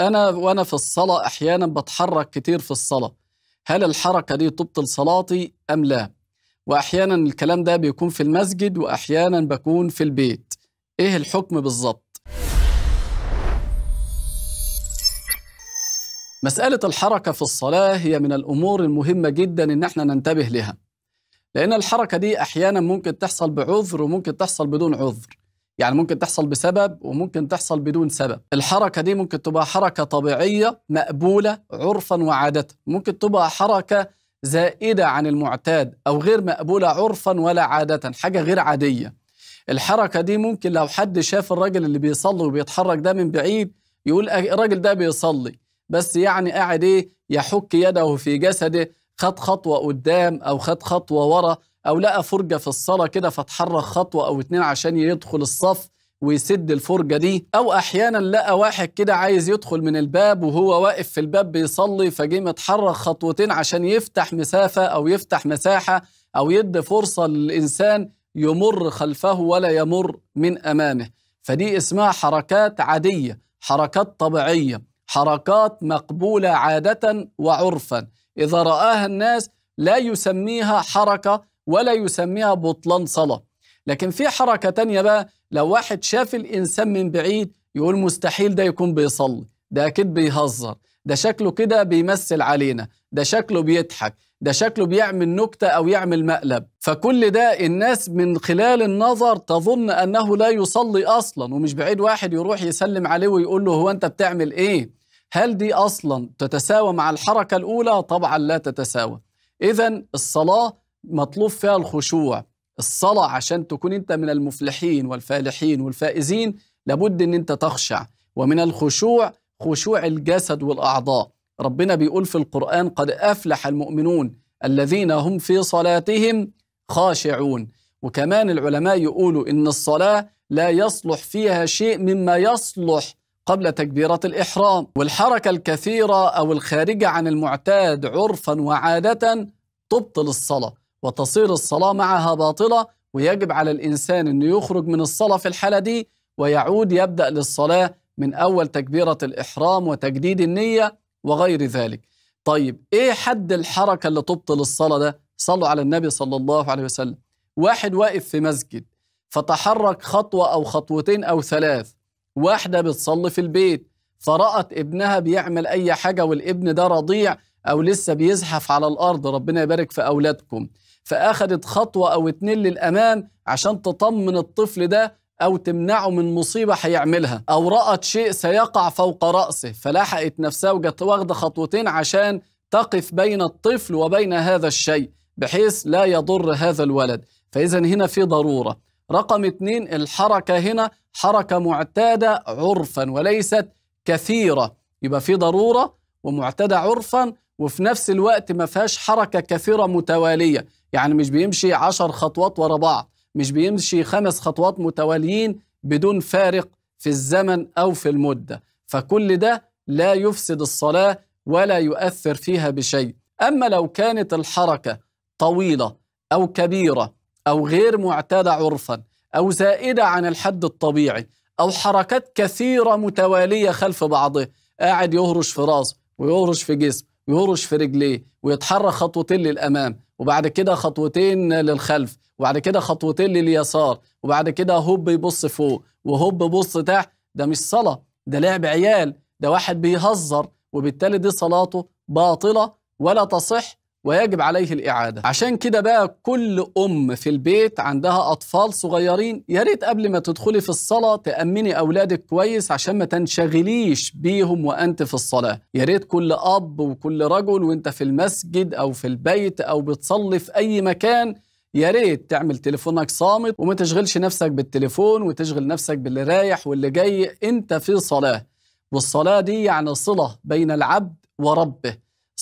انا وانا في الصلاه احيانا بتحرك كتير في الصلاه هل الحركه دي تبطل صلاتي ام لا واحيانا الكلام ده بيكون في المسجد واحيانا بكون في البيت ايه الحكم بالظبط مساله الحركه في الصلاه هي من الامور المهمه جدا ان احنا ننتبه لها لان الحركه دي احيانا ممكن تحصل بعذر وممكن تحصل بدون عذر يعني ممكن تحصل بسبب وممكن تحصل بدون سبب الحركة دي ممكن تبقى حركة طبيعية مقبولة عرفا وعادة ممكن تبقى حركة زائدة عن المعتاد أو غير مقبولة عرفا ولا عادة حاجة غير عادية الحركة دي ممكن لو حد شاف الراجل اللي بيصلي وبيتحرك ده من بعيد يقول الراجل ده بيصلي بس يعني قاعد ايه يحك يده في جسده خد خطوة قدام أو خد خطوة ورا او لقى فرجه في الصلاه كده فتحرك خطوه او اتنين عشان يدخل الصف ويسد الفرجه دي او احيانا لقى واحد كده عايز يدخل من الباب وهو واقف في الباب بيصلي فجه متحرك خطوتين عشان يفتح مسافه او يفتح مساحه او يدي فرصه للانسان يمر خلفه ولا يمر من امامه فدي اسمها حركات عاديه حركات طبيعيه حركات مقبوله عاده وعرفا اذا راها الناس لا يسميها حركه ولا يسميها بطلان صلاة لكن في حركة تانية بقى لو واحد شاف الإنسان من بعيد يقول مستحيل ده يكون بيصلي ده أكيد بيهزر ده شكله كده بيمثل علينا ده شكله بيضحك ده شكله بيعمل نكتة أو يعمل مقلب فكل ده الناس من خلال النظر تظن أنه لا يصلي أصلا ومش بعيد واحد يروح يسلم عليه ويقول له هو أنت بتعمل إيه هل دي أصلا تتساوى مع الحركة الأولى طبعا لا تتساوى إذا الصلاة مطلوب فيها الخشوع الصلاة عشان تكون أنت من المفلحين والفالحين والفائزين لابد أن أنت تخشع ومن الخشوع خشوع الجسد والأعضاء ربنا بيقول في القرآن قد أفلح المؤمنون الذين هم في صلاتهم خاشعون وكمان العلماء يقولوا إن الصلاة لا يصلح فيها شيء مما يصلح قبل تكبيرة الإحرام والحركة الكثيرة أو الخارجة عن المعتاد عرفا وعادة تبطل الصلاة وتصير الصلاة معها باطلة ويجب على الإنسان أنه يخرج من الصلاة في الحالة دي ويعود يبدأ للصلاة من أول تكبيرة الإحرام وتجديد النية وغير ذلك طيب إيه حد الحركة اللي تبطل الصلاة ده صلوا على النبي صلى الله عليه وسلم واحد واقف في مسجد فتحرك خطوة أو خطوتين أو ثلاث واحدة بتصلي في البيت فرأت ابنها بيعمل أي حاجة والابن ده رضيع أو لسه بيزحف على الأرض ربنا يبارك في أولادكم فأخدت خطوة أو اتنين للأمام عشان تطمن الطفل ده أو تمنعه من مصيبة هيعملها أو رأت شيء سيقع فوق رأسه فلحقت نفسها وجت واخدة خطوتين عشان تقف بين الطفل وبين هذا الشيء بحيث لا يضر هذا الولد فإذا هنا في ضرورة رقم اتنين الحركة هنا حركة معتادة عرفا وليست كثيرة يبقى في ضرورة ومعتادة عرفا وفي نفس الوقت ما فيهاش حركه كثيره متواليه يعني مش بيمشي عشر خطوات ورا بعض مش بيمشي خمس خطوات متواليين بدون فارق في الزمن او في المده فكل ده لا يفسد الصلاه ولا يؤثر فيها بشيء اما لو كانت الحركه طويله او كبيره او غير معتاده عرفا او زائده عن الحد الطبيعي او حركات كثيره متواليه خلف بعضها قاعد يهرش في راسه ويهرش في جسمه يهرش في رجليه ويتحرك خطوتين للامام وبعد كده خطوتين للخلف وبعد كده خطوتين لليسار وبعد كده هوب يبص فوق وهوب بص تحت ده مش صلاه ده لعب عيال ده واحد بيهزر وبالتالي دي صلاته باطله ولا تصح ويجب عليه الإعادة عشان كده بقى كل أم في البيت عندها أطفال صغيرين يا ريت قبل ما تدخلي في الصلاة تأمني أولادك كويس عشان ما تنشغليش بيهم وأنت في الصلاة يا ريت كل أب وكل رجل وأنت في المسجد أو في البيت أو بتصلي في أي مكان يا ريت تعمل تليفونك صامت وما تشغلش نفسك بالتليفون وتشغل نفسك باللي رايح واللي جاي انت في صلاه والصلاه دي يعني صله بين العبد وربه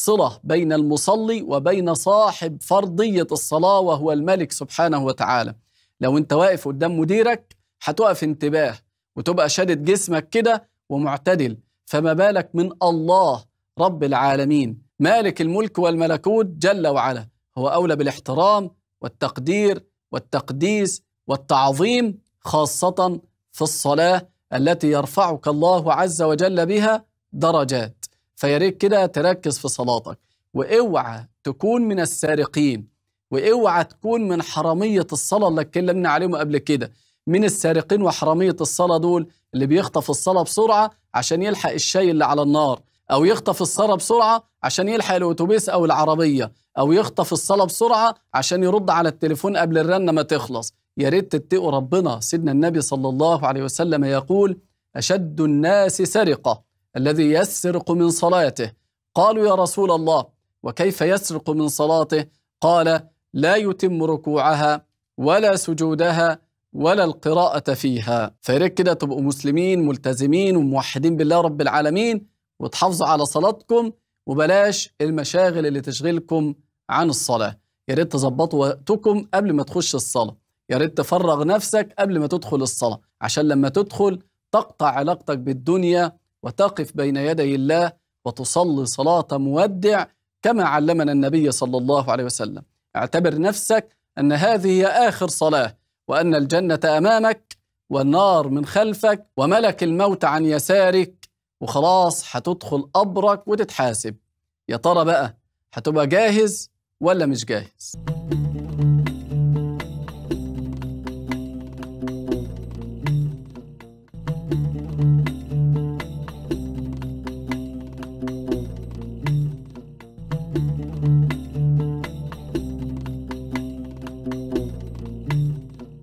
صله بين المصلي وبين صاحب فرضيه الصلاه وهو الملك سبحانه وتعالى لو انت واقف قدام مديرك هتقف انتباه وتبقى شادد جسمك كده ومعتدل فما بالك من الله رب العالمين مالك الملك والملكوت جل وعلا هو اولى بالاحترام والتقدير والتقديس والتعظيم خاصه في الصلاه التي يرفعك الله عز وجل بها درجات فياريت كده تركز في صلاتك واوعى تكون من السارقين واوعى تكون من حراميه الصلاه اللي اتكلمنا عليهم قبل كده من السارقين وحراميه الصلاه دول اللي بيخطف الصلاه بسرعه عشان يلحق الشاي اللي على النار او يخطف الصلاه بسرعه عشان يلحق الاتوبيس او العربيه او يخطف الصلاه بسرعه عشان يرد على التليفون قبل الرنه ما تخلص يا ريت تتقوا ربنا سيدنا النبي صلى الله عليه وسلم يقول اشد الناس سرقه الذي يسرق من صلاته قالوا يا رسول الله وكيف يسرق من صلاته قال لا يتم ركوعها ولا سجودها ولا القراءة فيها فياريت كده تبقوا مسلمين ملتزمين وموحدين بالله رب العالمين وتحافظوا على صلاتكم وبلاش المشاغل اللي تشغلكم عن الصلاة يا ريت تظبطوا وقتكم قبل ما تخش الصلاة يا ريت تفرغ نفسك قبل ما تدخل الصلاة عشان لما تدخل تقطع علاقتك بالدنيا وتقف بين يدي الله وتصلي صلاة مودع كما علمنا النبي صلى الله عليه وسلم اعتبر نفسك أن هذه هي آخر صلاة وأن الجنة أمامك والنار من خلفك وملك الموت عن يسارك وخلاص هتدخل قبرك وتتحاسب يا ترى بقى هتبقى جاهز ولا مش جاهز